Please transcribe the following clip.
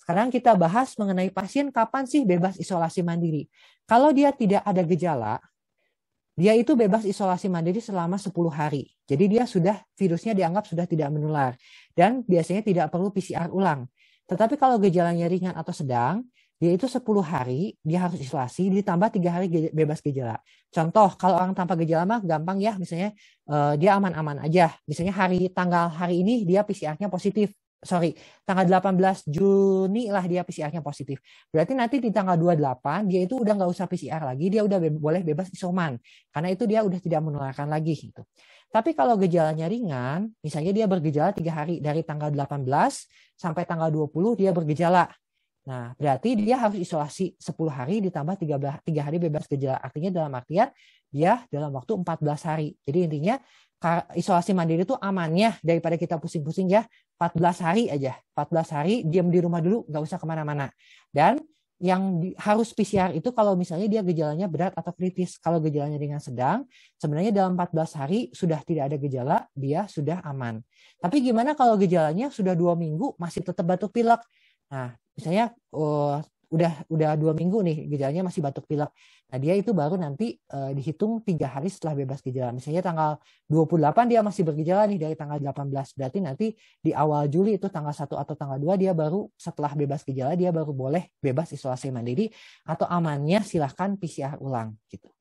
Sekarang kita bahas mengenai pasien kapan sih bebas isolasi mandiri. Kalau dia tidak ada gejala, dia itu bebas isolasi mandiri selama 10 hari. Jadi dia sudah virusnya dianggap sudah tidak menular dan biasanya tidak perlu PCR ulang. Tetapi kalau gejalanya ringan atau sedang, dia itu 10 hari dia harus isolasi ditambah 3 hari bebas gejala. Contoh kalau orang tanpa gejala mah gampang ya misalnya eh, dia aman-aman aja. Misalnya hari tanggal hari ini dia PCR-nya positif sorry, tanggal 18 Juni lah dia PCR-nya positif. Berarti nanti di tanggal 28 dia itu udah nggak usah PCR lagi, dia udah be boleh bebas isoman. Karena itu dia udah tidak menularkan lagi gitu. Tapi kalau gejalanya ringan, misalnya dia bergejala tiga hari dari tanggal 18 sampai tanggal 20 dia bergejala. Nah, berarti dia harus isolasi 10 hari ditambah 3 hari bebas gejala. Artinya dalam artian dia dalam waktu 14 hari. Jadi intinya isolasi mandiri itu amannya daripada kita pusing-pusing ya 14 hari aja 14 hari diam di rumah dulu nggak usah kemana-mana dan yang di, harus PCR itu kalau misalnya dia gejalanya berat atau kritis kalau gejalanya ringan sedang sebenarnya dalam 14 hari sudah tidak ada gejala dia sudah aman tapi gimana kalau gejalanya sudah dua minggu masih tetap batuk pilek nah misalnya uh, udah udah dua minggu nih gejalanya masih batuk pilek. Nah dia itu baru nanti uh, dihitung tiga hari setelah bebas gejala. Misalnya tanggal 28 dia masih bergejala nih dari tanggal 18 berarti nanti di awal Juli itu tanggal 1 atau tanggal 2 dia baru setelah bebas gejala dia baru boleh bebas isolasi mandiri atau amannya silahkan PCR ulang gitu.